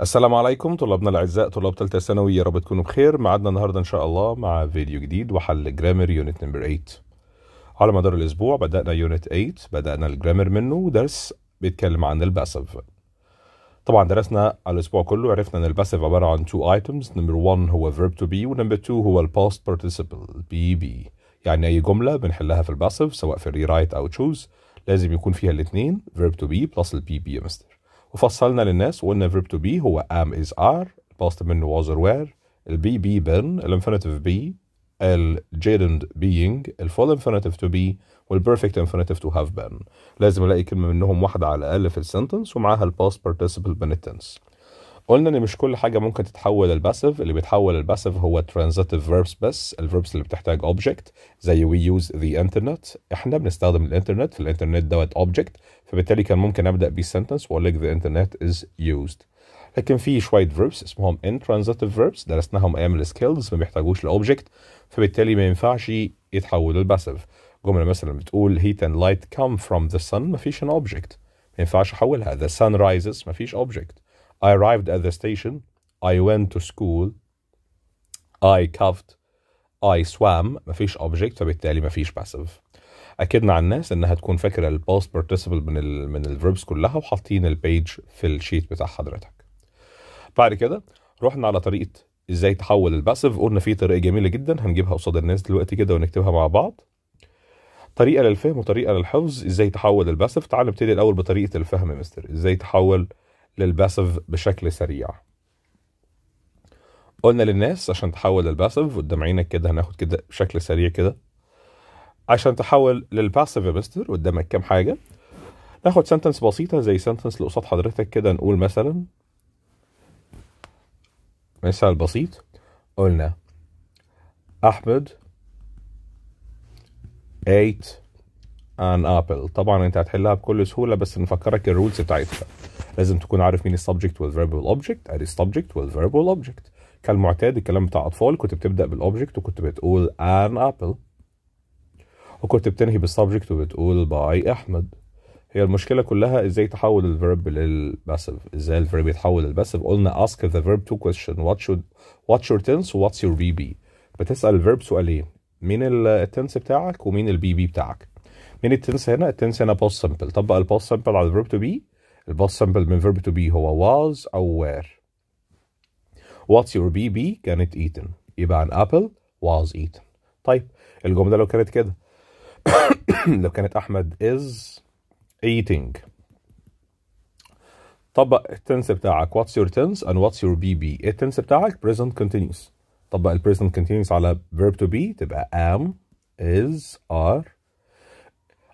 السلام عليكم طلابنا الاعزاء طلاب ثالثه ثانوي يا رب تكونوا بخير معادنا النهارده ان شاء الله مع فيديو جديد وحل جرامر يونت نمبر 8 على مدار الاسبوع بدانا يونت 8 بدانا الجرامر منه ودرس بيتكلم عن الباسيف طبعا درسنا على الاسبوع كله عرفنا ان الباسيف عباره عن تو ايتمز نمبر 1 هو فيرب تو بي ونمبر 2 هو الباست بارتيسيبل بي بي يعني اي جمله بنحلها في الباسيف سواء في الري رايت او تشوز لازم يكون فيها الاثنين فيرب تو بي بلس البي بي يا مستر وفصلنا للناس وقلنا verb to be هو am is are الباست منه was or were البي بي بن الانفينيتيف بي الجيرند بينج الفول انفينيتيف تو بي والبرفكت انفينيتيف تو هاف بن لازم الاقي كلمه منهم واحده على الاقل في السنتنس ومعاها الباست بارتيسيبل بين قلنا ان مش كل حاجه ممكن تتحول الباسيف اللي بيتحول الباسيف هو ترانزيتيف فيربس بس الفيربس اللي بتحتاج اوبجكت زي وي يوز ذا انترنت احنا بنستخدم الانترنت في الانترنت دوت اوبجكت فبالتالي كان ممكن ابدا بي سنتنس واقول لك ذا انترنت از يوزد لكن في شويه فيربس اسمهم انترانزيتيف فيربس درسناهم ايام السكيلز ما بيحتاجوش لاوبجكت فبالتالي ما ينفعش يتحولوا الباسيف جمله مثلا بتقول heat and light come from the sun ما فيش ان اوبجكت ما ينفعش احولها the sun rises ما فيش اوبجكت I arrived at the station. I went to school. I cuffed. I swam. مفيش object فبالتالي مفيش passive. اكدنا على الناس انها تكون فاكره past participle من ال من verbs كلها وحاطين البيج في الشيت بتاع حضرتك. بعد كده رحنا على طريقه ازاي تحول الباسيف قلنا في طريقه جميله جدا هنجيبها قصاد الناس دلوقتي كده ونكتبها مع بعض. طريقه للفهم وطريقه للحفظ ازاي تحول الباسيف تعال نبتدي الاول بطريقه الفهم يا مستر ازاي تحول للباسيف بشكل سريع قلنا للناس عشان تحول للباسف قدام عينك كده هناخد كده بشكل سريع كده عشان تحول للباسيف يا مستر قدامك كام حاجه ناخد سنتنس بسيطه زي سنتنس اللي قصاد حضرتك كده نقول مثلا مثال بسيط قلنا احمد ate ان ابل طبعا انت هتحلها بكل سهوله بس نفكرك الرولز بتاعتها لازم تكون عارف مين السبجكت والفيرب والاوبجكت ادي السبجكت والفيرب والاوبجكت كالمعتاد الكلام بتاع اطفال كنت بتبدا بالاوبجكت وكنت بتقول ان ابل وكنت بتنهي بالسبجكت وبتقول باي احمد هي المشكله كلها ازاي تحول الفيرب للباسيف ازاي الفيرب يتحول للباسيف قلنا ask the verb two question what should what's your tense what's your bb بتسال الفيرب سؤالين مين التنس بتاعك ومين البي بي بتاعك من التنس هنا التنس هنا باست سمبل طبق الباست سمبل على الفيرب تو بي الباست سمبل من فيرب تو بي هو was أو were واتس يور بي بي كانت ايتن يبقى عن ابل was eaten طيب الجملة لو كانت كده لو كانت أحمد is eating طبق التنس بتاعك واتس يور تنس اند واتس يور بي بي التنس بتاعك present continuous طبق ال present continuous على فيرب to بي تبقى ام از ار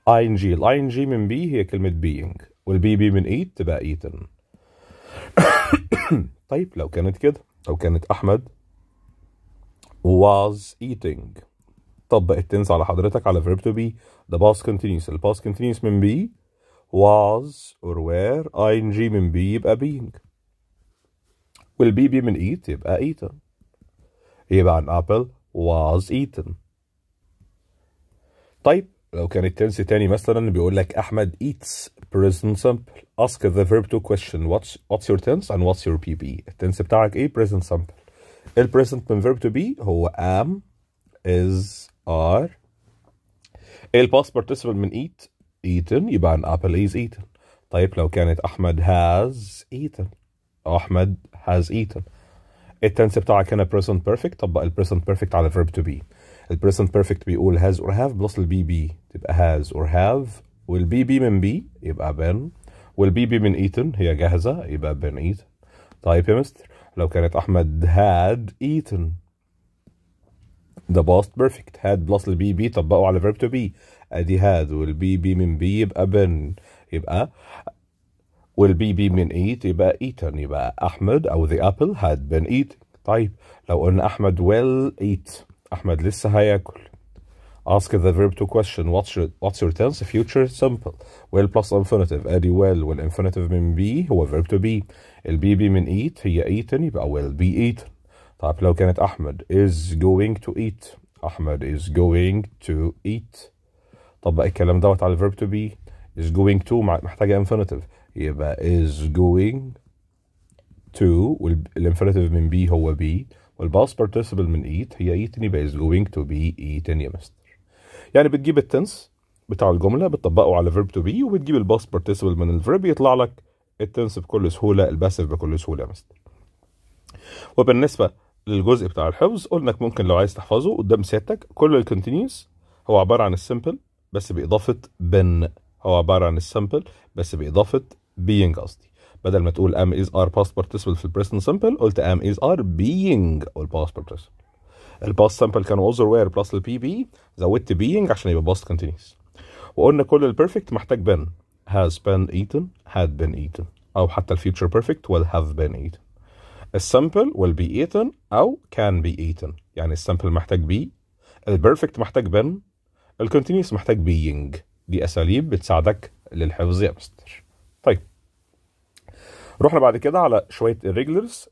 اي ان جي الاي ان جي من بي هي كلمه بينج والبي بي من ايت تبقى ايتن طيب لو كانت كده لو كانت احمد was eating طبق التنس على حضرتك على verb to be the past continuous ال past continuous من be was or were ing من be يبقى being وال be be من eat يبقى eaten يبقى an apple was eaten طيب لو كانت ترس تاني مثلا بيقول لك احمد eats present simple ask the verb to question what's what's your tense and what's your pp التنس بتاعك ايه present simple present من verb to be هو am is are ال past participle من eat eaten يبقى an apple is eaten طيب لو كانت احمد has eaten احمد has eaten التنس بتاعك هنا present perfect طبق ال present perfect على verb to be present بيرفكت بيقول هاز اور هاف بلس البي بي تبقى هاز اور هاف والبي بي من بي يبقى بن والبي بي من ايتن هي جاهزه يبقى بن eaten طيب يا مستر لو كانت احمد هاد ايتن the باست بيرفكت هاد بلس البي بي طبقوا على فيرب تو بي ادي هاد والبي بي من بي يبقى بن يبقى والبي بي من ايت يبقى ايتن يبقى احمد او ذا ابل هاد بن ايت طيب لو قلنا احمد ويل well ايت Ahmed لسه هياكل. Ask the verb to question. What's your, what's your tense? Future simple. Well, plus infinitive. well. will. infinitive mean be هو verb to be. ال be be mean eat He eaten يبقى will be eaten. طيب لو كانت أحمد is going to eat. أحمد is going to eat. طب بقى الكلام دوت على verb to be. is going to محتاجة infinitive يبقى is going to infinitive من be هو be والباس بارتيسيبل من ايت هي ايتني بايز جوينج تو بي be يا مستر يعني بتجيب التنس بتاع الجملة بتطبقه على verb to be وبتجيب الباست بارتيسيبل من الفيرب يطلع لك التنس بكل سهولة الباسف بكل سهولة يا مستر وبالنسبة للجزء بتاع الحفظ قلنا ممكن لو عايز تحفظه قدام سيادتك كل الكونتينيوس هو عبارة عن السمبل بس بإضافة بن هو عبارة عن السمبل بس بإضافة being قصدي بدل ما تقول ام از ار باست بارتيسيبل في البريزنت سمبل قلت ام از ار بينج الباست بارتيسيبل الباست سمبل كان اوزر وير بلس البي بي زودت بينج عشان يبقى باست كونتينيوس وقلنا كل البيرفكت محتاج بن has been eaten had been eaten او حتى الفيوتشر بيرفكت will have been eaten السامبل will be eaten او can be eaten يعني السامبل محتاج بي البيرفكت محتاج بن الكونتينيوس محتاج being دي اساليب بتساعدك للحفظ يا مستر طيب رحنا بعد كده على شويه الريجلرز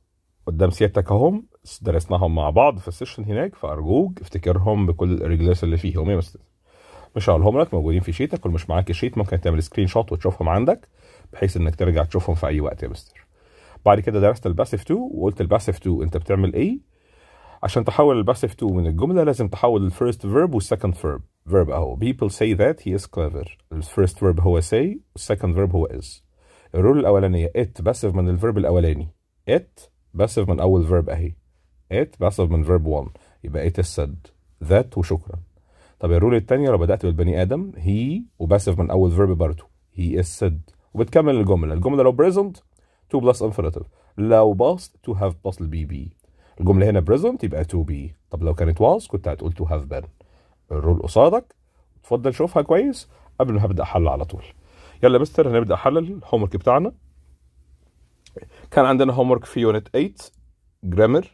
قدام سيادتك اهم درسناهم مع بعض في السيشن هناك فارجوك افتكرهم بكل الريجلرز اللي فيهم يا مستر مش هقولهم لك موجودين في شيتك كل مش معاك الشيت ممكن تعمل سكرين شوت وتشوفهم عندك بحيث انك ترجع تشوفهم في اي وقت يا مستر بعد كده درست الباسيف 2 وقلت الباسيف 2 انت بتعمل ايه عشان تحول الباسيف 2 من الجمله لازم تحول الفيرست فيرب والسكند فيرب فيرب اهو people say that he is clever الفيرست فيرب هو say والسكند فيرب هو is الرول الاولانيه ات باسيف من الفيرب الاولاني ات باسيف من اول فيرب اهي ات باسيف من فيرب 1 يبقى ات السد ذات وشكرا طب الرول الثانيه لو بدات بالبني ادم هي وباسيف من اول فيرب برضه هي السد وبتكمل الجمله الجمله لو بريزنت تو بلس انفينيتيف لو باست تو هاف باست البي بي الجمله هنا بريزنت يبقى تو بي طب لو كانت واز كنت هتقول تو هاف بن الرول قصادك اتفضل شوفها كويس قبل ما هبدا حل على طول يلا مستر هنبدا حلل الهوم ورك بتاعنا كان عندنا هوم ورك في يونت 8 جرامر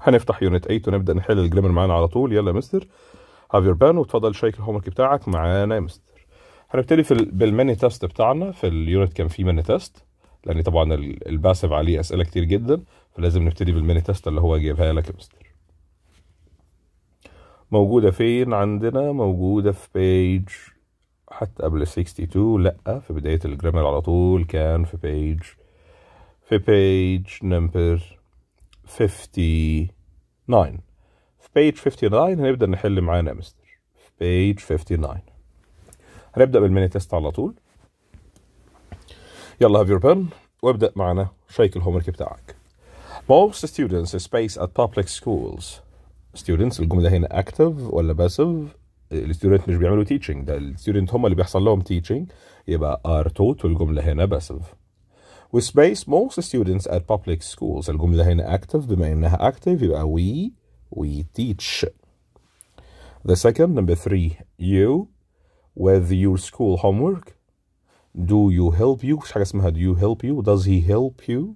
هنفتح يونت 8 ونبدا نحل الجرامر معانا على طول يلا مستر هاف يور بان وتفضل شيك الهوم ورك بتاعك معانا يا مستر هنبتدي في بالماني تيست بتاعنا في اليونت كان في ماني تيست لان طبعا الباسف عليه اسئله كتير جدا فلازم نبتدي بالماني تيست اللي هو جايبها لك يا مستر موجودة فين عندنا موجودة في بيج حتى قبل 62 لا في بداية الجرامر على طول كان في بيج في بيج نمبر 59 في بيج 59 هنبدأ نحل معانا مستر في بيج 59 هنبدأ بالميني تيست على طول يلا هاف يور بن وابدأ معانا شيك الهوم ورك بتاعك Most students space at public schools students الجملة هنا active ولا passive الستودنت مش بيعملوا تيتشنج ده الستودنت هم اللي بيحصل لهم تيتشنج يبقى ار توتال الجمله هنا باسف وسبيس most students at public schools الجمله هنا active بما انها active يبقى we we teach the second number three you with your school homework do you help you مفيش حاجه اسمها do you help you does he help you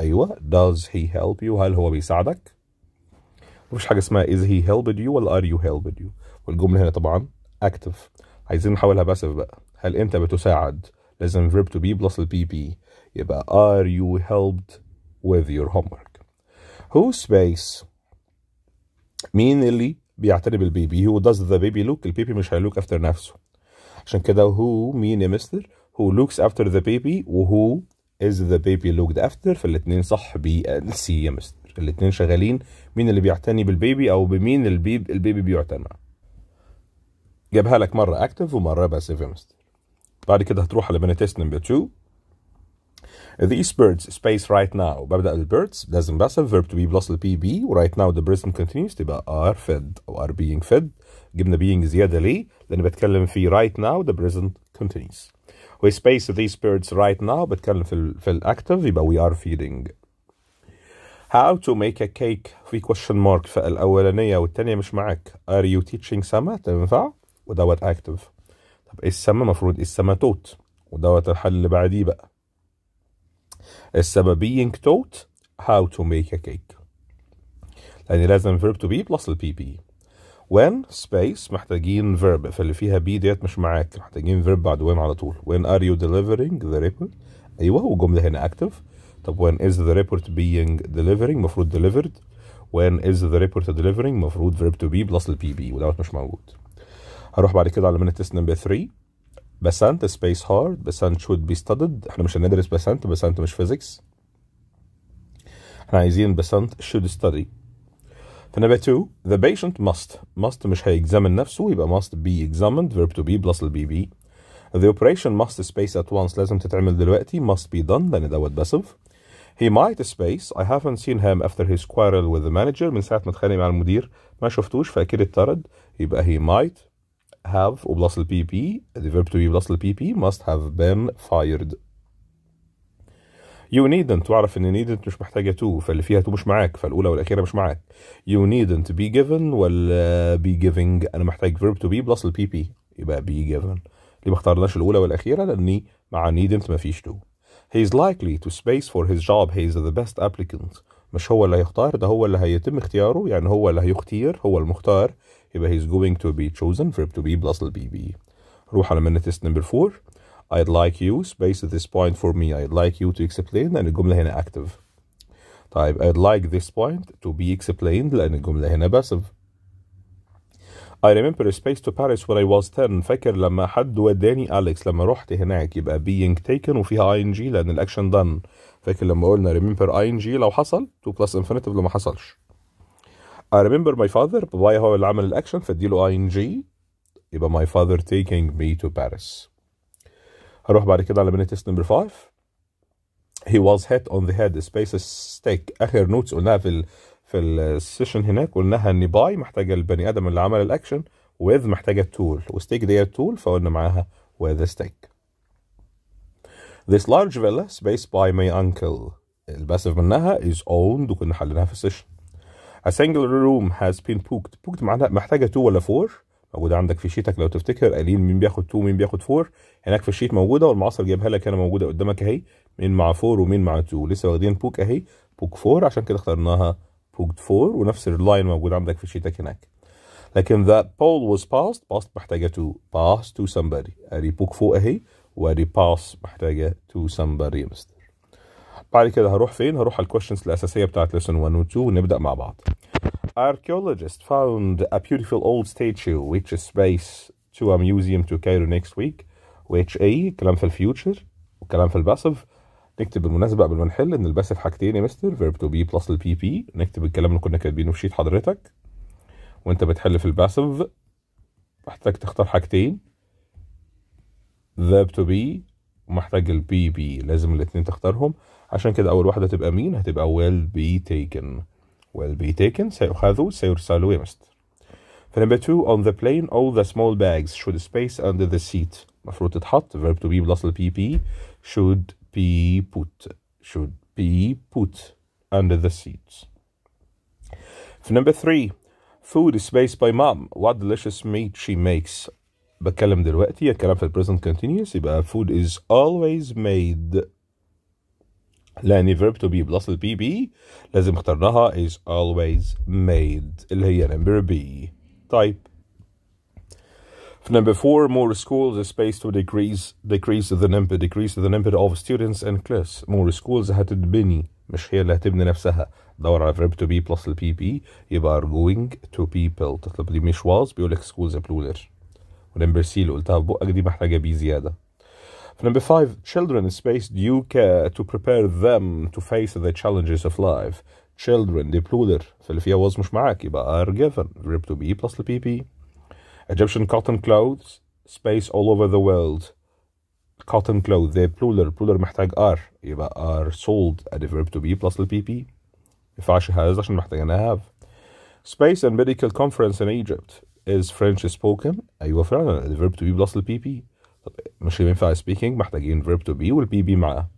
ايوه does he help you هل هو بيساعدك مفيش حاجه اسمها is he helped you ولا are you helped you والجمله هنا طبعا اكتف عايزين نحولها باسف بقى هل انت بتساعد لازم verb to be plus البي بي يبقى are you helped with your homework هو space مين اللي بيعتني بالبيبي هو does the baby look البيبي مش هيلوك افتر نفسه عشان كده هو مين يا مستر هو looks after the baby وهو is the baby looked after فالاتنين صح بي ان سي يا مستر الاتنين شغالين مين اللي بيعتني بالبيبي او بمين البيبي بيعتنى جابها لك مره اكتف ومره باسيف هيمستر بعد كده هتروح على بنتيس نمبر 2 These birds space right now ببدأ بالبيردز لازم passive verb to be بلس البي بي ورايت now the present كونتينيوس تبقى are fed أو are being fed جبنا being زيادة ليه؟ لأن بتكلم في right now the present continues. we space these birds right now بتكلم في الـ في الأكتف يبقى we are feeding How to make a cake في question mark فالأولانية والتانية مش معاك Are you teaching summer تنفع؟ ودوت اكتف طب ايه السما المفروض ايه السما توت ودوت الحل اللي بعديه بقى السما being توت how to make a cake لان لازم verb to be بلس البي بي when space محتاجين verb فاللي فيها بي ديت مش معاك محتاجين verb بعد when على طول when are you delivering the report ايوه والجمله هنا active طب when is the report being delivering مفروض delivered when is the report delivering مفروض verb to be بلس البي بي ودوت مش موجود هروح بعد كده على مينيتسنم نمبر 3 بسنت سبيس هارد بسنت شود بي ستادد احنا مش هندرس بسنت بسنت مش فيزيكس احنا عايزين بسنت شود ستادي فنمبر 2 the patient must must مش هيكزامن نفسه يبقى must be examined verb to be بلس البي بي the operation must space at once لازم تتعمل دلوقتي must be done لان دوت باسف He might space. I haven't seen him after his quarrel with the manager. من ساعة ما اتخانق مع المدير ما شفتوش فأكيد اتطرد. يبقى he might have وبلس البي بي the verb to be بلس البي بي must have been fired you needn't تعرف ان needn't مش محتاجه to فاللي فيها to مش معاك فالاولى والاخيره مش معاك you needn't be given ولا be giving انا محتاج verb to be بلس البي بي يبقى be given ليه ما اخترناش الاولى والاخيره لاني مع needn't مفيش to he is likely to space for his job he is the best applicant مش هو اللي هيختار ده هو اللي هيتم اختياره يعني هو اللي هيختير هو المختار يبقى he's going to be chosen verb to be plus ال BB. روح على منة test number four. I'd like you space this point for me I'd like you to explain لأن الجملة هنا active طيب I'd like this point to be explained لأن الجملة هنا passive I remember space to Paris when I was 10 فاكر لما حد وداني أليكس لما رحت هناك يبقى being taken وفيها ing لأن الأكشن done فاكر لما قلنا remember ing لو حصل 2 plus infinitive لو ما حصلش I remember my father بابايا هو اللي عمل الاكشن فاديله اي ان جي يبقى my father taking me to Paris هروح بعد كده على بنتس نمبر 5 he was hit on the head space stick اخر نوتس قلناها في ال في السيشن هناك قلناها ان باي محتاجه البني ادم اللي عمل الاكشن with محتاجه التول وستيك دي التول فقلنا معاها with a stick This large villa, space by my uncle. الباسف منها is owned وكنا حليناها في السيشن. A single room has been booked booked معناها محتاجه 2 ولا 4 موجوده عندك في شيتك لو تفتكر قايلين مين بياخد 2 ومين بياخد 4 هناك في الشيت موجوده والمعاصر جايبها لك هنا موجوده قدامك اهي مين مع 4 ومين مع 2 لسه واخدين بوك اهي بوك 4 عشان كده اخترناها بوكت 4 ونفس اللاين موجود عندك في شيتك هناك لكن that poll was passed passed محتاجه 2 pass to somebody اري بوك فوق اهي واري pass محتاجه to somebody يا مستر بعد كده هروح فين هروح على الكوشنز الاساسيه بتاعت ليسون 1 و 2 ونبدا مع بعض Archaeologists found a beautiful old statue which is space to a museum to Cairo next week which A كلام في الفيوتشر وكلام في الباسف نكتب بالمناسبه قبل ما نحل ان الباسف حاجتين يا مستر فيرب تو بي بلس البي بي نكتب الكلام اللي كنا كاتبينه في شيت حضرتك وانت بتحل في الباسف محتاج تختار حاجتين verb to be ومحتاج البي بي لازم الاثنين تختارهم عشان كده اول واحده تبقى مين هتبقى ويل بي تيكن ويل بي تيكن سيؤخذوا سيرسلوا يا مستر فنمبر number 2 on the plane all the small bags should space under the seat المفروض تتحط verb to be plus البي بي should be put should be put under the seats في number 3 food is based by mom what delicious meat she makes بتكلم دلوقتي الكلام في البريزنت continuous يبقى food is always made لأن verb to be بلس البي بي لازم اخترناها is always made اللي هي number B طيب Number four, more schools is space to decrease decrease the number decrease the number of students and class. More schools هتتبني مش هي اللي هتبني نفسها. دور على verb to be plus the PP يبقى are going to people تطلب لي مش was بيقول لك schools plural. نمبر سي اللي قلتها بقك دي محتاجه بي زياده number five, children in space Do you care to prepare them to face the challenges of life. Children, the plural, فاللي فيها was مش معاك يبقى are given, verb to be plus the PP. Egyptian cotton clothes, space all over the world. Cotton clothes, the plural, plural محتاج are, يبقى are sold, and the verb to be plus the PP. ينفعش هذا عشان محتاجين have. Space and medical conference in Egypt is French spoken ايوه فعلا verb to be plus البي بي طب مش ينفع speaking محتاجين verb to be والبي بي معاه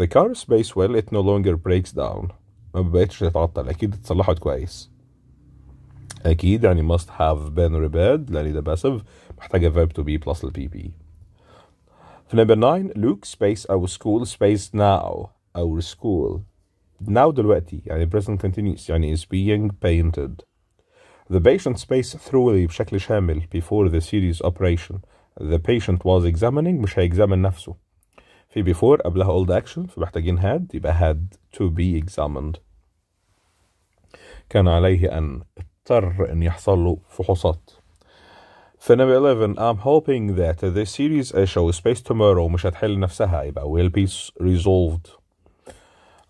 The car is space well it no longer breaks down ما بقتش تتعطل اكيد اتصلحت كويس اكيد يعني must have been repaired لان ده passive محتاجه verb to be plus البي P.P. في number 9 look space our school space now our school now دلوقتي يعني present continuous يعني is being painted the patient space the بشكل شامل before the series operation. The patient was examining مش هيجامن نفسه. في before قبلها old action فمحتاجين had يبقى had to be examined. كان عليه أن اضطر أن يحصل له فحوصات. في number 11 I'm hoping that this series show space tomorrow مش هتحل نفسها يبقى will be resolved.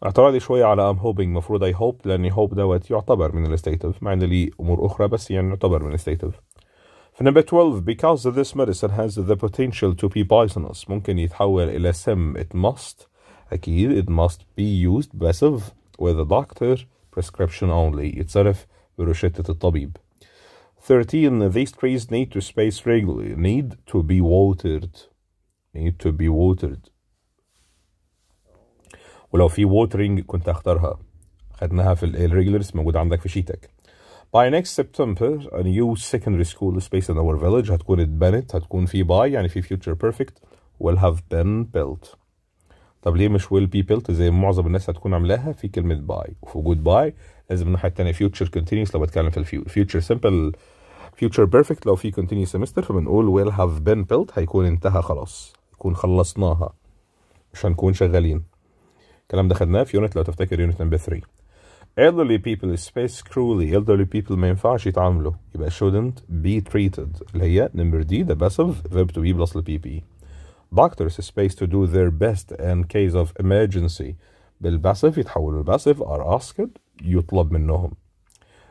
اعتراضي شوية على I'm hoping المفروض I hope لان hope دوت يعتبر من الستيتف مع ان لي امور اخرى بس يعني يعتبر من الستيتف في نمبر 12 because this medicine has the potential to be poisonous ممكن يتحول إلى سم it must أكيد it must be used passive with a doctor prescription only يتصرف بروشتة الطبيب 13 these trees need to space regularly need to be watered need to be watered ولو في ووترنج كنت هختارها خدناها في الريجلرز موجود عندك في شيتك By next September, a new secondary school space in our village هتكون اتبنت هتكون في by يعني في future perfect will have been built طب ليه مش will be built زي معظم الناس هتكون عاملاها في كلمة by وفي good by لازم الناحية التانية future continuous لو بتكلم في الفيو future simple future perfect لو في continuous semester فبنقول will have been built هيكون انتهى خلاص يكون خلصناها مش هنكون شغالين كلام ده خدناه في يونت لو تفتكر يونت نمبر 3 elderly people is space cruelly elderly people ما ينفعش يتعاملوا يبقى shouldn't be treated اللي هي number D the passive verb to be plus the PPE doctors is space to do their best in case of emergency بالباسيف يتحولوا للباسيف are asked يطلب منهم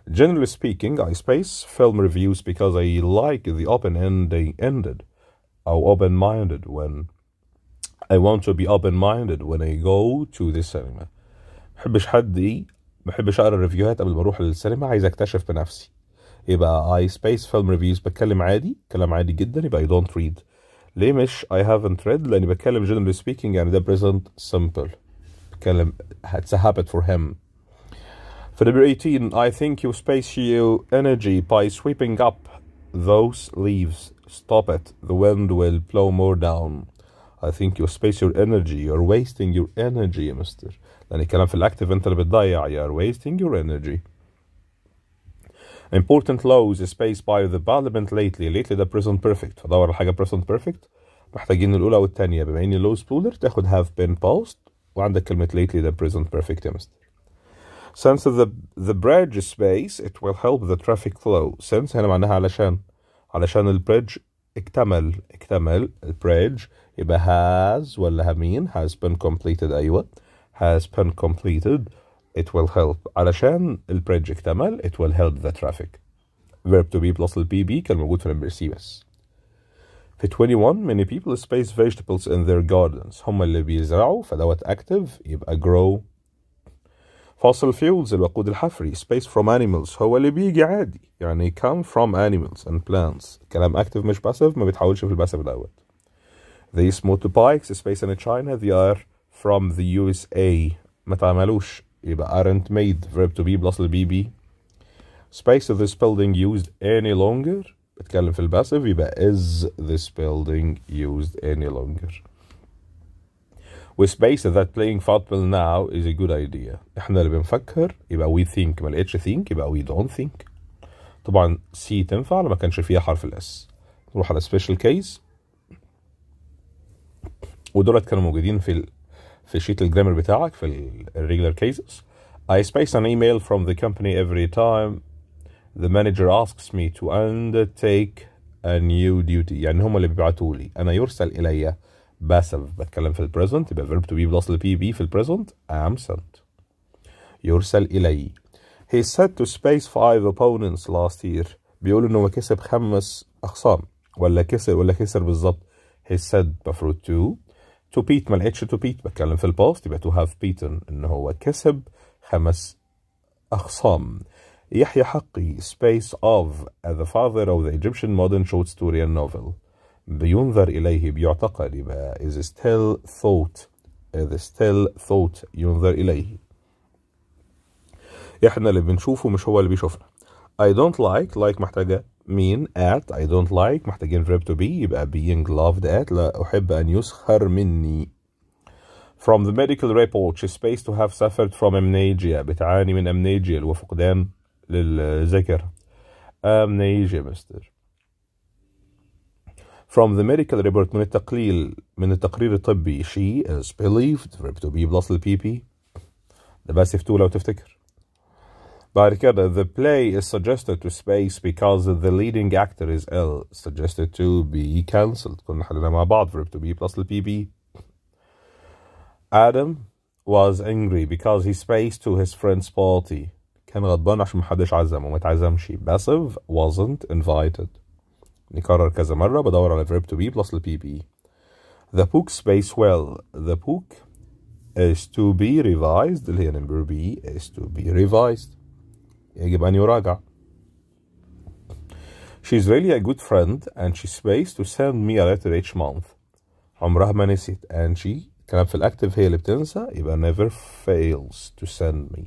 generally speaking I space film reviews because I like the open ending ended أو open minded when I want to be open-minded when I go to this cinema محبش حد محبش اقرا ريفيوهات قبل ما اروح للسينما عايز اكتشف بنفسي يبقى I space film reviews بتكلم عادي كلام عادي جدا يبقى I don't read ليه مش I haven't read لاني بتكلم generally speaking يعني ده present simple بتكلم it's a habit for him For number 18, I think you space your energy by sweeping up those leaves. Stop it, the wind will blow more down. I think you space your energy you're wasting your energy mister. مستر لأن الكلام في الأكتف أنت اللي بتضيع you're wasting your energy Important laws is spaced by the parliament lately lately the present perfect فدور على the present perfect محتاجين الأولى والتانية بما إني low spooler تاخد have been paused وعندك كلمة lately the present perfect يا مستر Since the, the bridge is space it will help the traffic flow since هنا معناها علشان علشان البريدج اكتمل اكتمل البريدج يبقى has ولا همين has been completed أيوة has been completed it will help علشان البروجكت عمل it will help the traffic verb to be plus ال be كان موجود في number C بس في 21 many people space vegetables in their gardens هم اللي بيزرعوا فدوت active يبقى grow fossil fuels الوقود الحفري space from animals هو اللي بيجي عادي يعني come from animals and plants كلام active مش passive ما بيتحولش في الباسف الأول these motorbikes is based in China. They are from the USA. ما تعملوش يبقى aren't made verb to be plus the BB. Space of this building used any longer. بتكلم في الباسف يبقى is this building used any longer. With space that playing football now is a good idea. احنا اللي بنفكر يبقى we think ما لقيتش think يبقى we don't think. طبعا C تنفع لما كانش فيها حرف الاس. نروح على special case. ودولت كانوا موجودين في في شيت الجرامر بتاعك في الريجلر كيسز I space an email from the company every time the manager asks me to undertake a new duty يعني هم اللي بيبعتوا لي انا يرسل الي باسف بتكلم في البريزنت يبقى verb to be plus the بي في البريزنت am sent يرسل الي he said to space five opponents last year بيقول انه هو كسب خمس اخصام ولا كسب ولا خسر بالظبط he said مفروض to تو بيت ما لقيتش تو بيت بتكلم في الباست يبقى تو هاف بيتن ان هو كسب خمس اخصام يحيى حقي سبيس اوف ذا فاذر اوف ذا ايجيبشن مودرن شورت ستوري اند نوفل بينظر اليه بيعتقد يبقى is still thought is still thought ينظر اليه احنا اللي بنشوفه مش هو اللي بيشوفنا I don't like like محتاجه مين at I don't like محتاجين verb to be يبقى being loved at لا أحب أن يسخر مني from the medical report she supposed to have suffered from amnesia بتعاني من amnesia اللي هو فقدان للذكر amnesia مستر from the medical report من التقليل من التقرير الطبي she is believed verb to be plus البي بي ده بس تو لو تفتكر Barikada. the play is suggested to space because the leading actor is ill, suggested to be cancelled. كنا to be plus the PB. Adam was angry because he spaced to his friend's party. كان غضبان عشان محدش عزمه وما اتعزمش. Passive wasn't invited. نكرر كذا مرة بدور على verb to be plus the PP. The book space well. The book is to be revised اللي هي number B is to be revised. يجب أن يراجع She's really a good friend and she sways to send me a letter each month عمرها ما نسيت and she كلام في الأكتف هي اللي بتنسى يبقى never fails to send me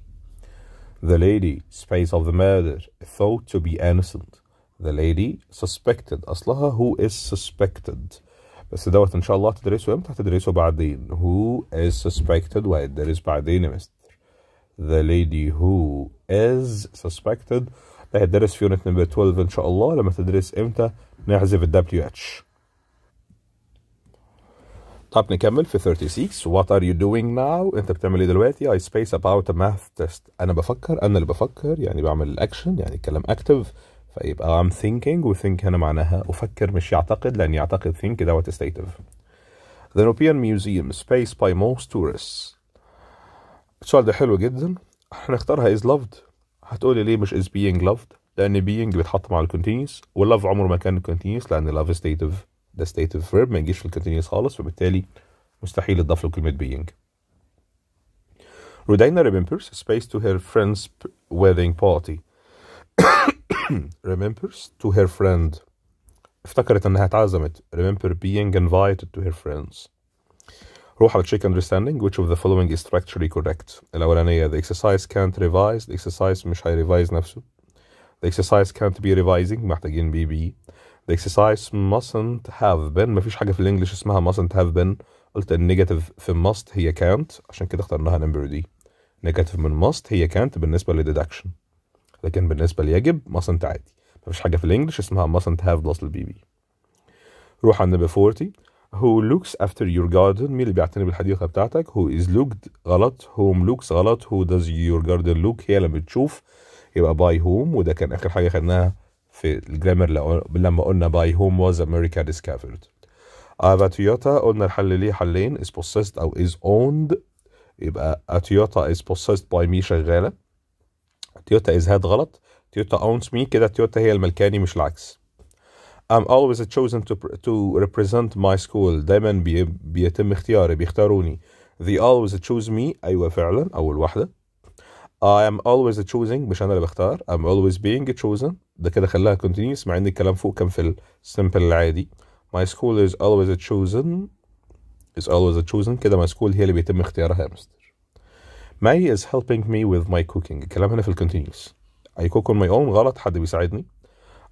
The lady space of the murder thought to be innocent The lady suspected أصلها who is suspected بس دوت إن شاء الله هتدرسه إمتى هتدرسه بعدين Who is suspected وهيدرس بعدين يا مستر The Lady Who Is Suspected ده هيتدرس في يونت نمبر 12 ان شاء الله لما تدرس امتى نحذف ال WH طب نكمل في 36 What are you doing now انت بتعمل ايه دلوقتي I space about a math test انا بفكر انا اللي بفكر يعني بعمل الاكشن يعني الكلام اكتف فيبقى I'm thinking think هنا معناها أفكر مش يعتقد لأن يعتقد think دوت stative The European Museum space by most tourists السؤال ده حلو جدا هنختارها از لافد هتقولي ليه مش از being loved لان being بيتحط مع الكونتينيوس واللاف عمره ما كان كونتينيوس لان love ستيت of ده ستيت اوف فيرب ما يجيش في الكونتينيوس خالص فبالتالي مستحيل تضاف له كلمه being رودينا remembers space to her friend's wedding party. remembers to her friend. افتكرت انها اتعزمت. Remember being invited to her friends. روح على تشيك اندرستاندينج which اوف ذا فولوينج از structurally correct الاولانيه the exercise can't revise the exercise مش هيريفايز نفسه the exercise can't be revising محتاجين بي بي the exercise mustn't have been مفيش حاجه في الانجلش اسمها mustn't have been قلت النيجاتيف في must هي can't عشان كده اخترناها نمبر دي نيجاتيف من must هي can't بالنسبه للديدكشن لكن بالنسبه ليجب mustn't عادي مفيش حاجه في الانجلش اسمها mustn't have plus البي بي روح عند 40 who looks after your garden مين اللي بيعتني بالحديقة بتاعتك هو از لوكد غلط هوم لوكس غلط هو داز يور جاردن لوك هي لما بتشوف يبقى by whom وده كان آخر حاجة خدناها في الجرامر لما قلنا by whom was America discovered أفا تويوتا قلنا الحل ليه حلين is possessed أو is owned يبقى تويوتا is possessed by me شغالة تويوتا is had غلط تويوتا owns me كده تويوتا هي الملكاني مش العكس I'm always chosen to, to represent my school دايما بي, بيتم اختياري بيختاروني they always choose me أيوة فعلا أول واحدة I am always choosing مش أنا اللي بختار I'm always being chosen ده كده خلاها continuous مع إن الكلام فوق كان في السمبل العادي my school is always chosen is always chosen كده my school هي اللي بيتم اختيارها يا مستر May is helping me with my cooking الكلام هنا في ال continuous I cook on my own غلط حد بيساعدني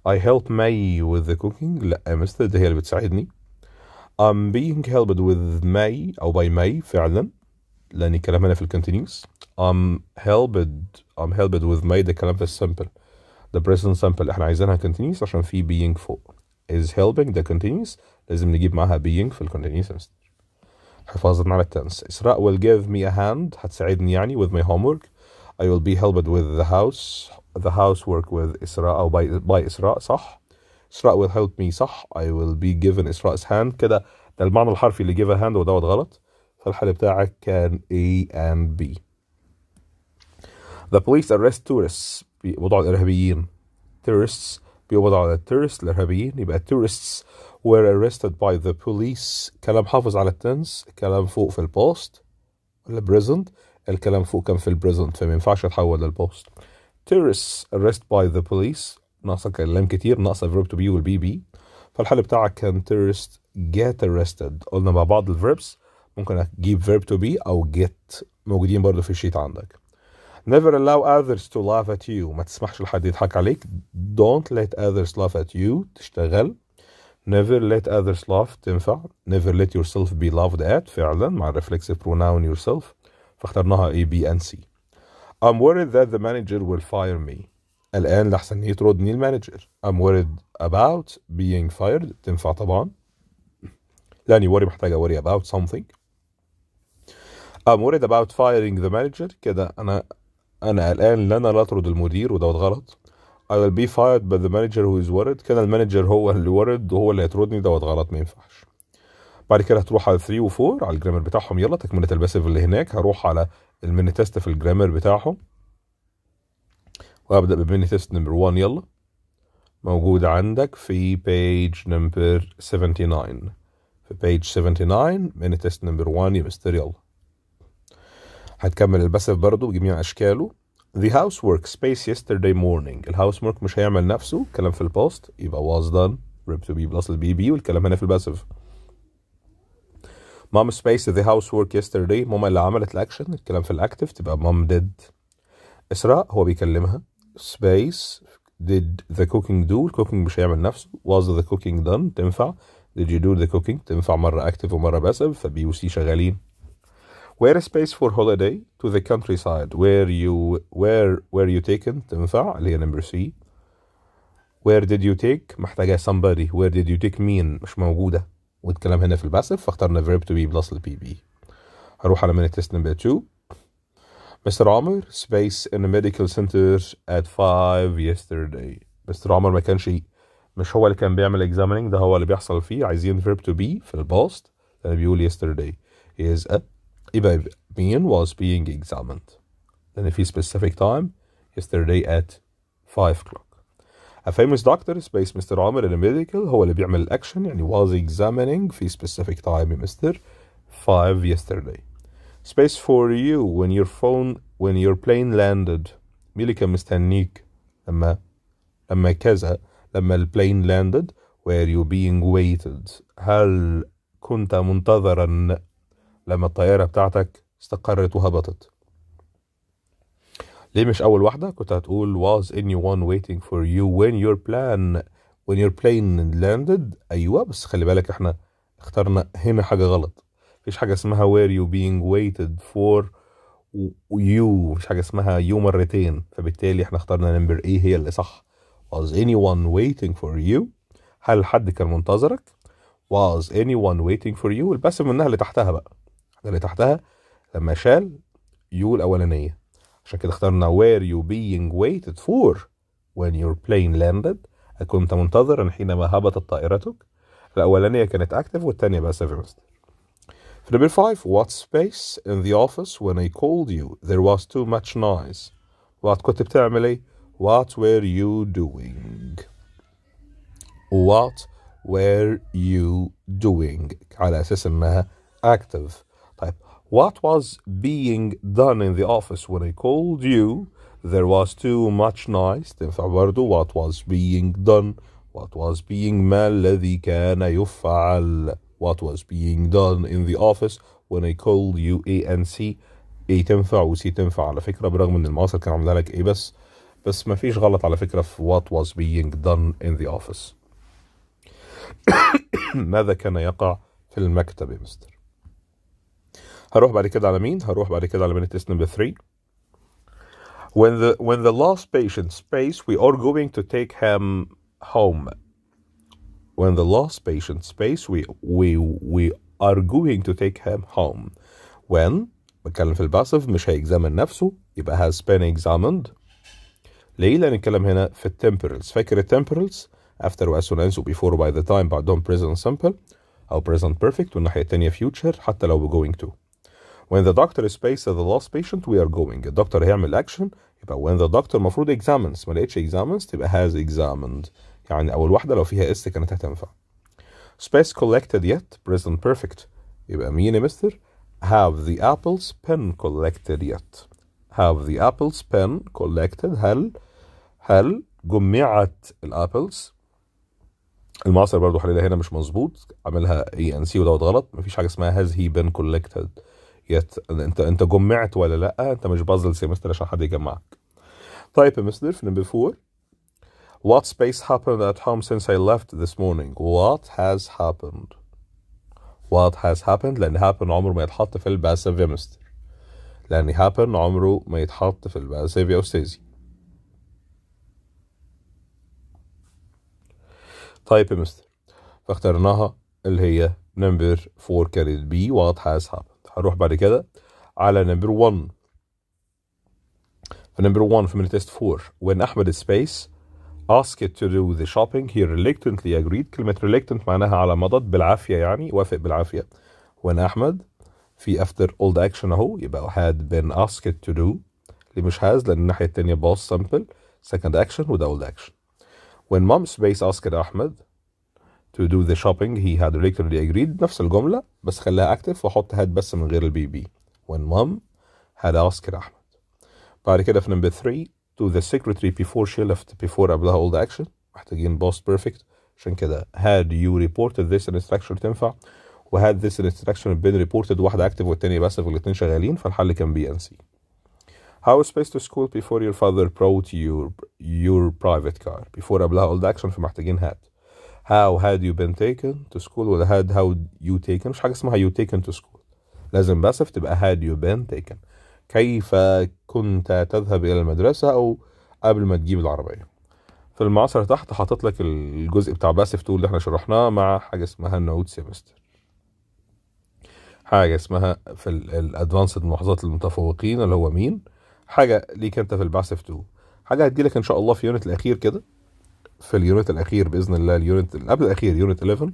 I help May with the cooking لا مستر هي اللي بتساعدني I'm being helped with May أو by May فعلا لأن الكلام هنا في الكونتينيوس I'm um, helped I'm um, helped with May ده كلام في السامبل the present sample احنا عايزينها continuous عشان في being for is helping the continuous لازم نجيب معاها being في الcontinuous حفاظا على التنس إسراء will give me a hand هتساعدني يعني with my homework I will be helped with the house the housework with Isra أو by, by إسراء صح إسراء will help me صح I will be given إسراء's hand كده ده المعنى الحرفي اللي give a hand ودوت غلط فالحل بتاعك كان A and B The police arrest tourists بيقبضوا على الإرهابيين terrorists بيقبضوا على terrorists الإرهابيين يبقى tourists were arrested by the police كلام حافظ على التنس كلام فوق في البوست ولا present الكلام فوق كان في البريزنت فما ينفعش يتحول للبوست terrorists arrest by the police ناقصه كلام كتير ناقصه verb to be والبي بي فالحل بتاعك كان terrorists get arrested قلنا مع بعض verbs ممكن اجيب verb to be او get موجودين برضو في الشيت عندك never allow others to laugh at you ما تسمحش لحد يضحك عليك don't let others laugh at you تشتغل never let others laugh تنفع never let yourself be laughed at فعلا مع reflexive pronoun yourself فاخترناها A B and C I'm worried that the manager will fire me الآن لحسن يطردني المانجر I'm worried about being fired تنفع طبعا لأني worry محتاجة worry about something I'm worried about firing the manager كده أنا أنا الآن لأن لا أطرد المدير وده غلط I will be fired by the manager who is worried كان المانجر هو اللي worried وهو اللي هيطردني ده غلط ما ينفعش بعد كده هتروح على 3 و4 على الجرامر بتاعهم يلا تكمله الباسيف اللي هناك هروح على الميني تيست في الجرامر بتاعهم وابدا بميني تيست نمبر 1 يلا موجود عندك في بيج نمبر 79 في بيج 79 ميني تيست نمبر 1 يا مستر يلا هتكمل الباسيف برضه بجميع اشكاله The housework space yesterday morning الهاوس housework مش هيعمل نفسه كلام في البوست يبقى was done verb to be plus البي بي والكلام هنا في الباسف. مام سبيس ذا هاوس وورك يسترداي ماما اللي عملت الاكشن الكلام في الاكتف تبقى مام ديد اسراء هو بيكلمها سبيس ديد ذا كوكينج دو الكوكينج مش هيعمل نفسه واز ذا كوكينج دان تنفع ديد يو دو ذا كوكينج تنفع مره اكتف ومره باسف فبي و سي شغالين وير سبيس فور هوليداي تو ذا كونتري سايد وير يو وير وير يو تيكن تنفع اللي هي نمبر سي وير ديد يو تيك محتاجة somebody. وير ديد يو تيك مين مش موجودة. والكلام هنا في الباسف فاخترنا verb to be بلس the PB هروح على من التست نمبر 2 مستر عمر space in the medical center at 5 yesterday مستر عمر ما كانش مش هو اللي كان بيعمل examining ده هو اللي بيحصل فيه عايزين verb to be في الباست لأن بيقول yesterday he is a يبقى mean was being examined لأن في specific time yesterday at 5 o'clock A famous doctor space Mr. عامر in a medical هو اللي بيعمل الاكشن يعني was examining في specific time Mr. 5 yesterday. Space for you when your phone when your plane landed. مين اللي كان مستنيك لما لما كذا لما البلين landed were you being waited هل كنت منتظرا لما الطيارة بتاعتك استقرت وهبطت ليه مش اول واحده كنت هتقول was anyone waiting for you when your plan when your plane landed ايوه بس خلي بالك احنا اخترنا هنا حاجه غلط مفيش حاجه اسمها where you being waited for you مفيش حاجه اسمها you مرتين فبالتالي احنا اخترنا نمبر ايه هي اللي صح was anyone waiting for you هل حد كان منتظرك was anyone waiting for you الباسف منها اللي تحتها بقى اللي تحتها لما شال يو الاولانيه عشان كده اخترنا where you being waited for when your plane landed كنت منتظرا حينما هبطت طائرتك الأولانية كانت active والثانية بقى seven في number 5 what space in the office when I called you there was too much noise what كنت بتعمل ايه what were you doing what were you doing على أساس إنها active what was being done in the office when I called you. There was too much noise. تنفع what was being done. What was being ما الذي كان يفعل. What was being done in the office when I called you A and C. A تنفع و C تنفع على فكرة برغم ان المواصل كان عاملها لك A بس بس ما فيش غلط على فكرة في what was being done in the office. ماذا كان يقع في المكتب يا مستر؟ هروح بعد كده على مين هروح بعد كده على minute number 3 when the when the last patient space we are going to take him home when the last patient space we we we are going to take him home when بتكلم في الباسف مش هيجزمن نفسه يبقى has been examined ليه لان الكلام هنا في التمبرالز فاكر التمبرالز after و as soon as before by the time بعدهم present simple او present perfect والناحيه الثانيه future حتى لو going to when the doctor is space the last patient we are going Doctor هيعمل action. But when the doctor المفروض examines ما لقيتش examines تبقى has examined يعني اول واحدة لو فيها اس كانت هتنفع space collected yet present perfect يبقى مين يا مستر have the apples pen collected yet have the apples pen collected هل هل جمعت الابلز المصدر برضو حللها هنا مش مظبوط عملها اي ان سي ودوت غلط مفيش حاجة اسمها has he been collected يت... انت انت جمعت ولا لا انت مش بازل سيمستر عشان حد يجمعك طيب يا مستر في نمبر 4 What space happened at home since I left this morning? What has happened? What has happened لأن happen عمره ما يتحط في الباسيف يا مستر لأن happen عمره ما يتحط في الباسيف يا أستاذي طيب يا مستر فاخترناها اللي هي نمبر 4 كانت B What has happened هنروح بعد كده على نمبر 1 فنمبر 1 في تيست 4 when احمد space asked to do the shopping he reluctantly agreed كلمة reluctant معناها على مضض بالعافية يعني وافق بالعافية when احمد في after all the action اهو يبقى had been asked to do اللي مش has لان الناحية التانية boss simple second action وده all the action when mom space asked احمد to do the shopping he had literally agreed نفس الجملة بس خليها active وحط had بس من غير البي بي when mom had asked أحمد بعد كده في number 3 to the secretary before she left before قبلها all the action محتاجين past perfect عشان كده had you reported this instruction تنفع و had this instruction been reported واحدة active والتانية passive الاتنين شغالين فالحل كان بي إن سي How was space to school before your father brought your your private car before blah all the action فمحتاجين had how had you been taken to school ولا had how you taken مش حاجة اسمها you taken to school لازم بس تبقى had you been taken كيف كنت تذهب إلى المدرسة أو قبل ما تجيب العربية في المعصر تحت حاطط لك الجزء بتاع باسف تول اللي احنا شرحناه مع حاجة اسمها النوت سيمستر حاجة اسمها في الادفانسد ملاحظات المتفوقين اللي هو مين حاجة ليك انت في الباسف تو حاجة هتجيلك ان شاء الله في يونت الاخير كده في اليونت الاخير باذن الله اليونت قبل الاخير يونت 11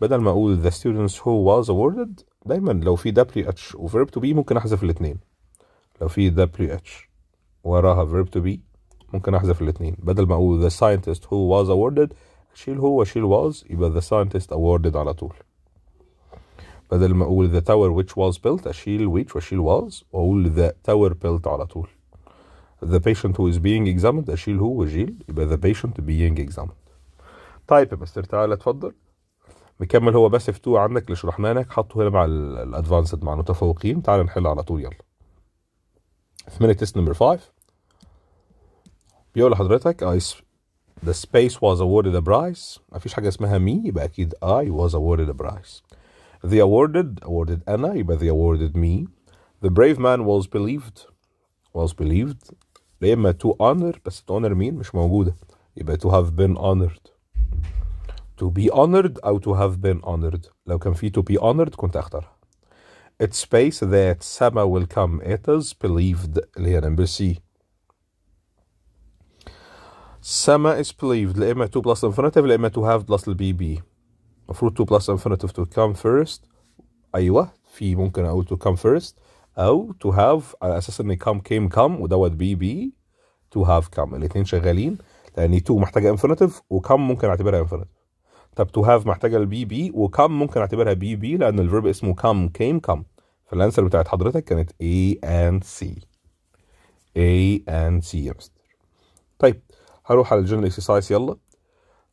بدل ما اقول the students who was awarded دايما لو في دبليو اتش وفيرب to be ممكن احذف الاثنين لو في دبليو اتش وراها verb to be ممكن احذف الاثنين بدل ما اقول the scientist who was awarded اشيل هو واشيل was يبقى the scientist awarded على طول بدل ما اقول the tower which was built اشيل which واشيل was واقول the tower built على طول the patient who is being examined اشيل who واشيل يبقى the patient being examined طيب يا مستر تعالى اتفضل مكمل هو باسف 2 عندك اللي شرحناه لك حطه هنا مع الادفانسد مع المتفوقين تعالى نحل على طول يلا في minute number 5 بيقول لحضرتك I the space was awarded a prize مفيش حاجه اسمها me يبقى اكيد I was awarded a prize the awarded awarded انا يبقى the awarded me the brave man was believed was believed يا اما تو honor بس تو honor مين مش موجوده يبقى to have been honored to be honored او to have been honored لو كان في to be honored كنت اختارها It's space that summer will come it is believed اللي هي number C summer is believed لا اما to plus infinitive لا اما to have plus البي بي المفروض to plus infinitive to come first ايوه في ممكن اقول to come first او تو هاف على اساس ان كام كيم كام ودوت بي بي تو هاف كام الاثنين شغالين لان تو محتاجه انفينيتيف وكم ممكن اعتبرها انفينيتيف طب تو هاف محتاجه البي بي وكم ممكن اعتبرها بي بي لان الفيرب اسمه كم كيم كم فالانسر بتاعت حضرتك كانت اي اند سي اي اند سي يا مستر طيب هروح على الجنرال اكسرسايز يلا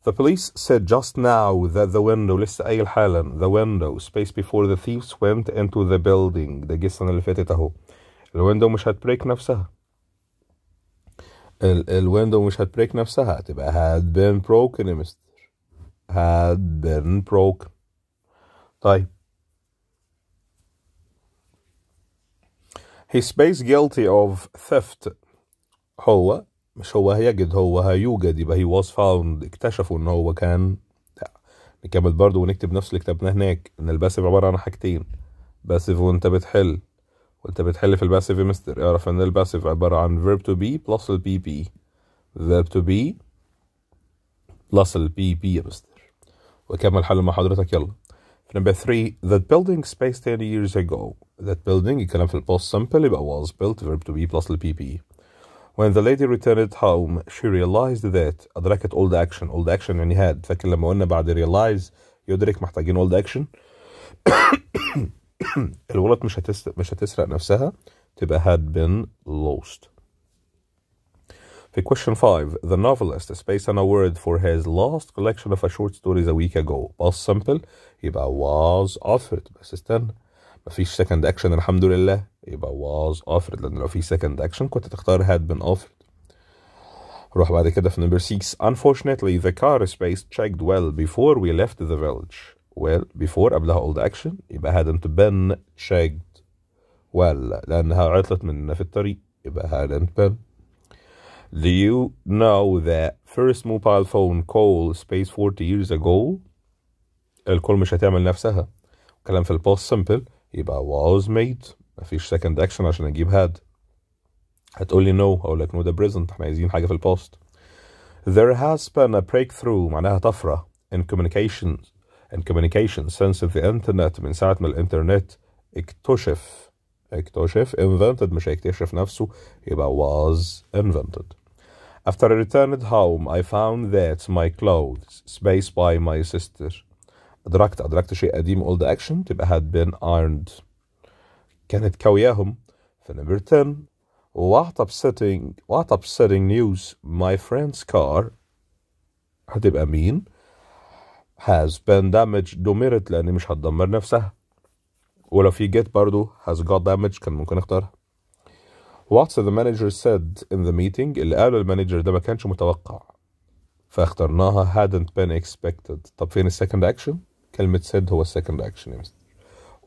The police said just now that the window, لسه قايل حالا, the window, space before the thieves went into the building. The جه السنة اللي The window الويندو مش هتبريك نفسها. the window, مش هتبريك نفسها هتبقى had been broken eh, Mister, had been broken. طيب. He space guilty of theft. هو مش هو هيجد هو هيوجد يبقى هي واز فاوند اكتشفوا ان هو كان لا نكمل برضو ونكتب نفس اللي كتبناه هناك ان الباسيف عباره عن حاجتين باسيف وانت بتحل وانت بتحل في الباسيف مستر اعرف ان الباسيف عباره عن verb to be plus ال PP verb to be plus ال PP يا مستر وكمل حل مع حضرتك يلا في نمبر 3 that building space 10 years ago that building الكلام في البوست simple يبقى was built verb to be plus ال PP When the lady returned home, she realized that أدركت the action, All the action يعني had فاكر لما قلنا بعد realize يدرك محتاجين the action الولد مش هتسرق مش هتسرق نفسها تبقى had been lost. في question 5 the novelist based on a word for his last collection of short stories a week ago past simple يبقى was offered بس استنى مفيش second action الحمد لله يبقى was offered لان لو في action, اكشن كنت تختار had been offered روح بعد كده في number 6 unfortunately the car space checked well before we left the village well before قبلها old action يبقى hadn't been checked well لانها عطلت مننا في الطريق يبقى hadn't been Do you know that first mobile phone call space 40 years ago الكل مش هتعمل نفسها كلام في الباست simple يبقى was made مفيش سكند اكشن عشان اجيب هاد هتقول لي نو no. اقول لك نو ده بريزنت احنا عايزين حاجه في الباست there has been a breakthrough معناها طفره in communication in communication since the internet من ساعه ما الانترنت اكتشف اكتشف invented مش هيكتشف نفسه يبقى was invented After I returned home, I found that my clothes, spaced by my sister, أدركت أدركت شيء قديم the action تبقى had been ironed كانت كوياهم في نمبر 10 وات upsetting, وات upsetting news my friend's car هتبقى مين has been damaged دمرت لأن مش هتدمر نفسها ولو في جيت برضو has got damaged كان ممكن اختارها What the manager said in the meeting اللي قاله المانجر ده ما كانش متوقع فاخترناها hadn't been expected طب فين السكند اكشن كلمة said هو السكند اكشن يا مستر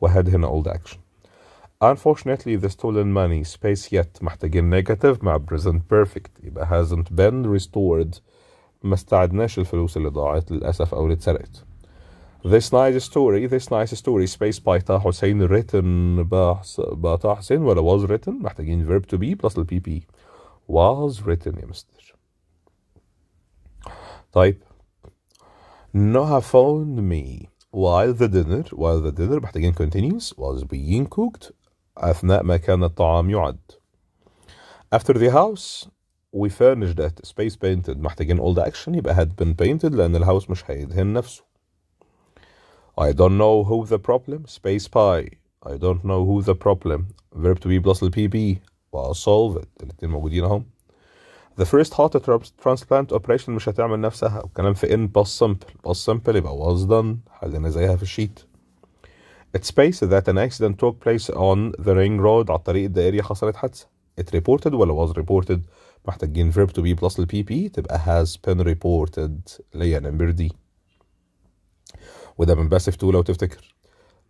وهاد هنا اولد اكشن action Unfortunately, the stolen money space yet محتاجين negative مع present perfect يبقى hasn't been restored ما استعدناش الفلوس اللي ضاعت للأسف أو اللي اتسرقت. This nice story, this nice story space by طه حسين written by طه حسين ولا was written محتاجين verb to be plus the PP. Was written يا مستر. طيب Noha phoned me while the dinner while the dinner محتاجين continues was being cooked أثناء ما كان الطعام يعد. After the house we furnished it, space painted محتاجين all the action يبقى had been painted لأن الهاوس مش هيدهن نفسه. I don't know who the problem space pie I don't know who the problem verb to be plus the PP. I'll solve it الاتنين موجودين أهم. The first heart transplant operation مش هتعمل نفسها الكلام في in past simple past simple يبقى was done حلينا زيها في الشيت. It's space that an accident took place on the ring road على الطريق الدائري حصلت حادثة. It reported ولا was reported محتاجين verb to be plus ال PP تبقى has been reported اللي هي number D. وده من passive to لو تفتكر.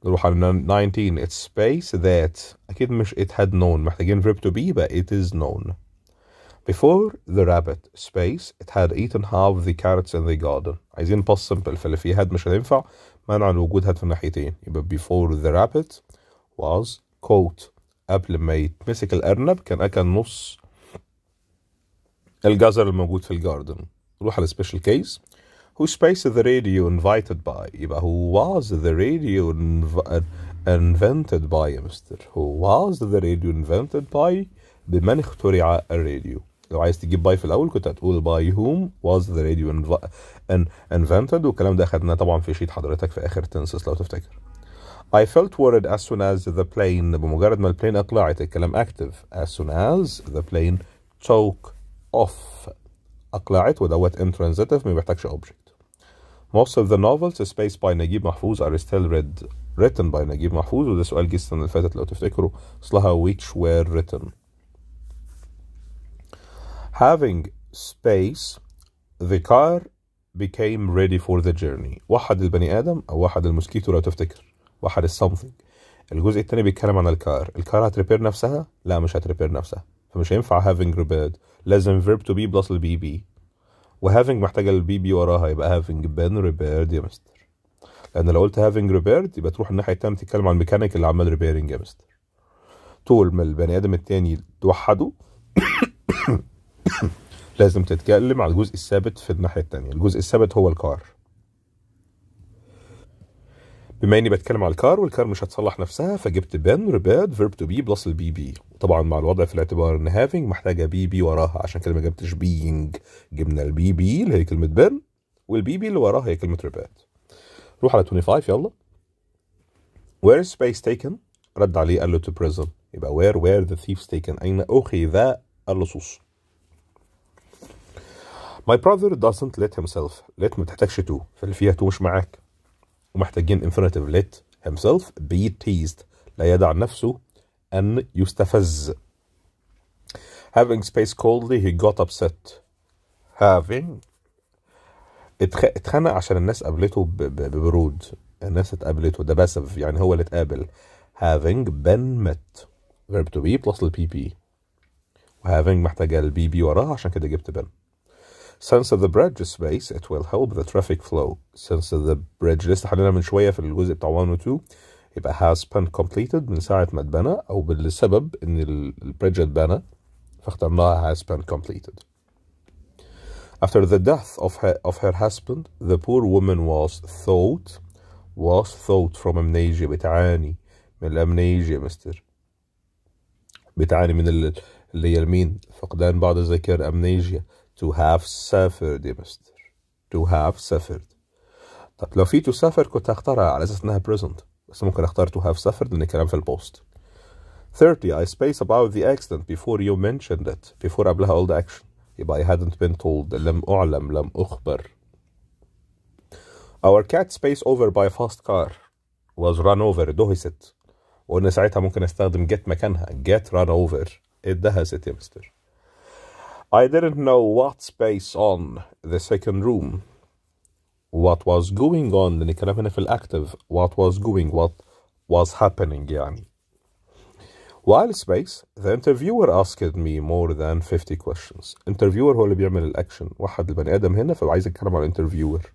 نروح على 19 it's space that أكيد مش it had known محتاجين verb to be but it is known. Before the rabbit space it had eaten half the carrots in the garden. عايزين past simple فاللي فيه had مش هتنفع منع وجود هات في الناحيتين يبقى before the rabbit was caught قبل ما يتمسك الأرنب كان أكل نص الجزر الموجود في الجاردن نروح على special case who space the radio invited by يبقى who was the radio inv invented by يا مستر who was the radio invented by بمن اخترع الراديو لو عايز تجيب باي في الاول كنت هتقول باي هوم واز ذا راديو انفنتد والكلام ده اخدناه طبعا في شيت حضرتك في اخر تنسس لو تفتكر I felt worried as soon as the plane بمجرد ما البلين اقلعت الكلام active as soon as the plane took off اقلعت ودوت intransitive ما بيحتاجش object Most of the novels Space by نجيب محفوظ are still read written by نجيب محفوظ وده سؤال جه السنة اللي فاتت لو تفتكروا اصلها which were written Having space, the car became ready for the journey. وحد البني آدم أو واحد الموسكيتو لو تفتكر واحد السمثينج الجزء الثاني بيتكلم عن الكار الكار هتريبير نفسها؟ لا مش هتريبير نفسها فمش هينفع having repaired لازم verb to be بلس البي بي وهافينج محتاجة البي بي وراها يبقى having been repaired يا مستر لأن لو قلت having repaired يبقى تروح الناحية التانية تتكلم عن الميكانيك اللي عمال ريبيرنج يا مستر طول ما البني آدم التاني توحدوا لازم تتكلم على الجزء الثابت في الناحية التانية الجزء الثابت هو الكار بما اني بتكلم على الكار والكار مش هتصلح نفسها فجبت بن رباد فيرب تو بي بلس البي بي طبعا مع الوضع في الاعتبار ان هافينج محتاجه بي بي وراها عشان كده ما جبتش بينج جبنا البي بي اللي هي كلمه بن والبي بي اللي وراها هي كلمه رباد روح على 25 يلا وير سبيس تيكن رد عليه قال له تو بريزن يبقى وير وير ذا ثيفز تيكن اين اخذ اللصوص My brother doesn't let himself let ما تحتاجش تو فاللي فيها تو مش معاك ومحتاجين infinitive let himself be teased لا يدع نفسه أن يستفز Having space coldly he got upset having اتخانق عشان الناس قابلته ببرود الناس اتقابلته ده باسف يعني هو اللي اتقابل having been met verb to be plus البي بي having محتاجة البي بي e وراها عشان كده جبت been سنسر ذا بريدج سبيس ات ويل هيلب ذا ترافيك فلو سنسر ذا بريدج لسه حلينا من شويه في الجزء بتاع 1 و 2 يبقى has been completed من ساعه ما اتبنى او بالسبب ان البريدج اتبنى فاخترناها has been completed After the death of her, of her husband, the poor woman was thought was thought from amnesia بتعاني من الامنيجيا مستر بتعاني من اللي هي المين فقدان بعض الذاكرة amnesia to have suffered يا مستر to have suffered طب لو في to suffer كنت هختارها على اساس انها present بس ممكن اختار to have suffered لان الكلام في البوست 30 I space about the accident before you mentioned it before قبلها all the action يبقى I hadn't been told لم أعلم لم أخبر Our cat space over by fast car was run over دهست وقلنا ساعتها ممكن استخدم get مكانها get run over اتدهست يا مستر I didn't know what space on the second room, what was going on The كلامنا active. what was going what was happening يعني While space, the interviewer asked me more than 50 questions. Interviewer هو اللي بيعمل الأكشن واحد البني آدم هنا فعايز أتكلم على interviewer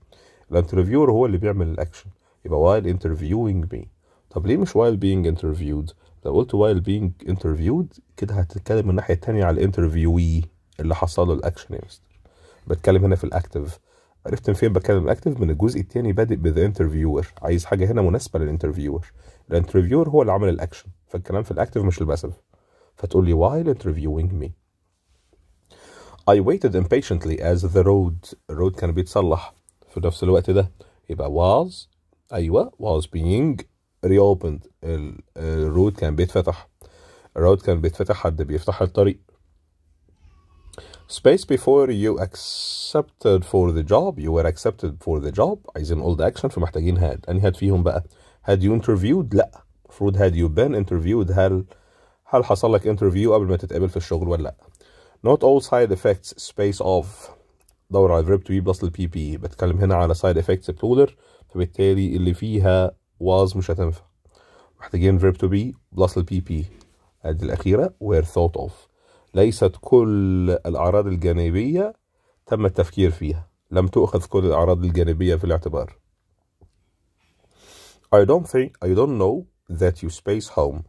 الانترفيور هو اللي بيعمل الأكشن يبقى while interviewing me طب ليه مش while being interviewed؟ لو قلت while being interviewed كده هتتكلم من الناحية التانية على الانترفيوي اللي حصله الاكشن يا مستر بتكلم هنا في الاكتف عرفت من فين بتكلم الاكتف من الجزء الثاني بادئ بذا انترفيور عايز حاجه هنا مناسبه للانترفيور الانترفيور هو اللي عمل الاكشن فالكلام في الاكتف مش الباسف فتقول لي why interviewing me I waited impatiently as the road road كان بيتصلح في نفس الوقت ده يبقى was أيوة was being reopened الرود كان بيتفتح الرود كان بيتفتح حد بيفتح الطريق space before you accepted for the job you were accepted for the job عايزين all the action فمحتاجين had انهي had فيهم بقى had you interviewed لا المفروض had you been interviewed هل هل حصل لك interview قبل ما تتقابل في الشغل ولا لا not all side effects space of دور على verb to be plus pp. بتكلم هنا على side effects بلودر فبالتالي اللي فيها was مش هتنفع محتاجين verb to be plus pp. بي ادي الاخيره were thought of ليست كل الأعراض الجانبية تم التفكير فيها لم تؤخذ كل الأعراض الجانبية في الاعتبار I don't think I don't know that you space home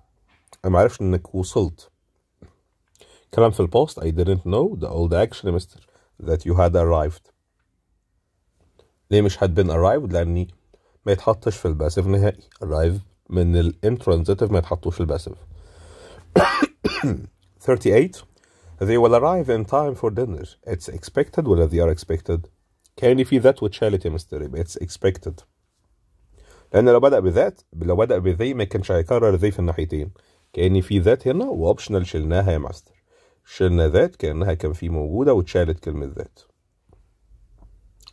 أنا معرفش إنك وصلت كلام في البوست I didn't know the old action mister that you had arrived ليه مش had been arrived لأني ما يتحطش في الباسف نهائي arrive من الانترانزيتيف ما يتحطوش الباسف 38 They will arrive in time for dinner. It's expected ولا they are expected؟ كان في ذات وتشالتي مستر يبقى it's expected. لأن لو بدأ بذات لو بدأ بذي ما كانش هيكرر ذي في الناحيتين. كأن في ذات هنا وأوبشنال شلناها يا ماستر. شلنا ذات كأنها كان في موجودة واتشالت كلمة ذات.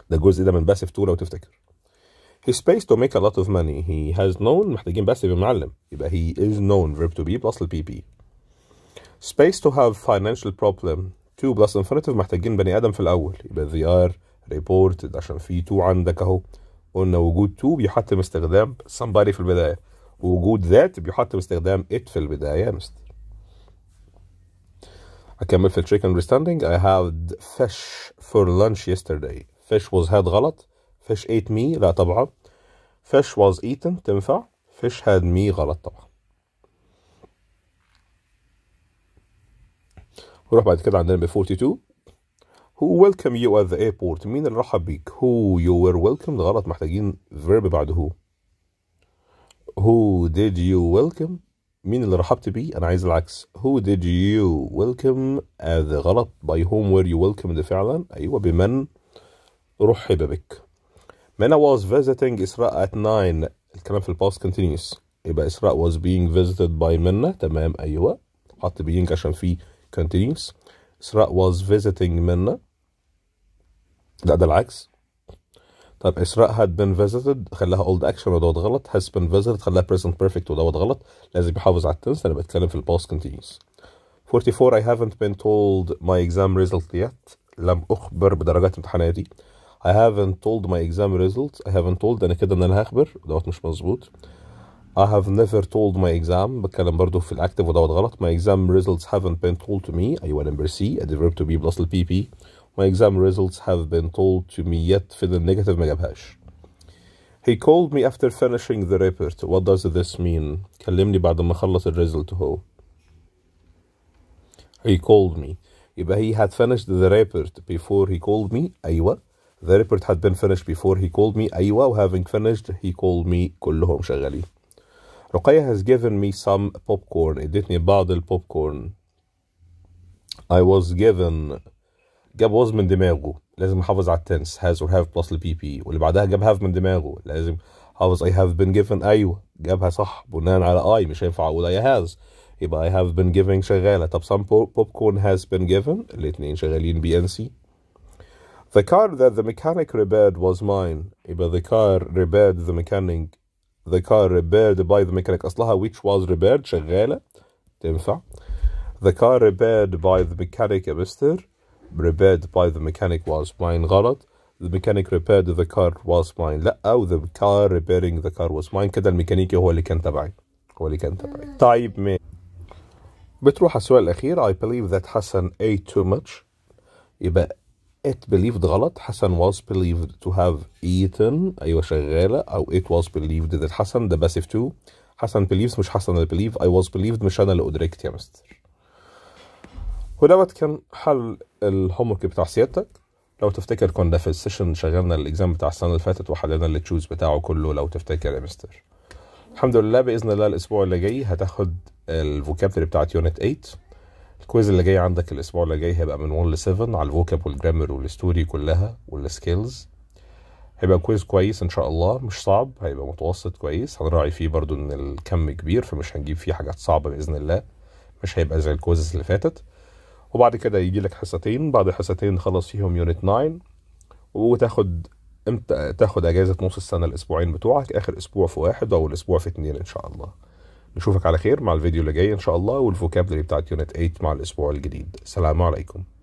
ده الجزء ده من باسف تو لو تفتكر. He space to make a lot of money. He has known محتاجين باسف معلم. يبقى he is known verb to be plus البي بي. space to have financial problem 2 plus infinitive محتاجين بني ادم في الاول يبقى they are reported عشان في 2 عندك اهو قلنا وجود 2 بيحتم استخدام somebody في البدايه وجود ذات بيحتم استخدام it في البدايه يا اكمل في التريك understanding I had fish for lunch yesterday fish was had غلط fish ate me لا طبعا fish was eaten تنفع fish had me غلط طبعا نروح بعد كده عندنا ب 42 هو ويلكم يو ات ذا ايربورت مين اللي رحب بيك هو يو وير ويلكم غلط محتاجين فيرب بعد هو هو did you welcome مين اللي رحبت بيه انا عايز العكس who did you welcome ذا غلط by whom were you ده فعلا ايوه بمن رحب بك من واز فيزيتنج إسراء ات 9 الكلام في الباست كونتينوس يبقى إسراء was being visited by منة تمام أيوه حط بينج عشان فيه continues Isra was visiting منا لا ده العكس طب إسراء had been visited خلاها old action ودوت غلط has been visited خلاها present perfect ودوت غلط لازم يحافظ على التنس أنا بتكلم في الباست continuous 44 I haven't been told my exam result yet لم أخبر بدرجات امتحاناتي I haven't told my exam result I haven't told أنا كده إن أنا هخبر دوت مش مظبوط I have never told my exam بتكلم برضه في الاكتف ودوت غلط my exam results haven't been told to me أيوة number C adverb to be plus ال PP my exam results have been told to me yet في the negative ما جابهاش He called me after finishing the report what does this mean كلمني بعد ما خلص ال هو He called me يبقى he had finished the report before he called me أيوة the report had been finished before he called me أيوة having finished he called me كلهم شغالين رقية has given me some popcorn ادتني بعض كورن I was given جاب was من دماغه لازم احافظ على التنس has or have plus البي بي واللي بعدها جاب have من دماغه لازم حافظ I have been given أيوه جابها صح بناء على I مش هينفع أقول I has يبقى I have been giving شغالة طب some popcorn has been given الاثنين شغالين بي ان سي The car that the mechanic repaired was mine يبقى the car repaired the mechanic The car repaired by the mechanic أصلها which was repaired شغالة تنفع The car repaired by the mechanic Mr. مستر repaired by the mechanic was mine غلط The mechanic repaired the car was mine لا أو the car repairing the car was mine كده الميكانيكي هو اللي كان تبعي هو اللي كان تبعي طيب مي بتروح على السؤال الأخير I believe that Hassan ate too much يبقى it believed غلط حسن was believed to have eaten ايوه شغاله او it was believed that حسن the passive to حسن believes مش حسن اللي believe I was believed مش انا اللي ادركت يا مستر ودوت كان حل ورك بتاع سيادتك لو تفتكر كنا في السيشن شغلنا الاكزام بتاع السنه اللي فاتت وحلينا التشوز بتاعه كله لو تفتكر يا مستر الحمد لله باذن الله الاسبوع اللي جاي هتاخد الفوكابتري بتاعت يونت 8 الكويز اللي جاي عندك الاسبوع اللي جاي هيبقى من 1 ل 7 على الفوكاب والجرامر والستوري كلها والسكيلز هيبقى كويز كويس ان شاء الله مش صعب هيبقى متوسط كويس هنراعي فيه برضو ان الكم كبير فمش هنجيب فيه حاجات صعبه باذن الله مش هيبقى زي الكويزز اللي فاتت وبعد كده يجي لك حصتين بعد حصتين خلص فيهم يونت 9 وتاخد امتى تاخد اجازه نص السنه الاسبوعين بتوعك اخر اسبوع في واحد او الاسبوع في اتنين ان شاء الله نشوفك على خير مع الفيديو اللي جاي ان شاء الله والفوكابلري بتاعت يونت 8 مع الاسبوع الجديد سلام عليكم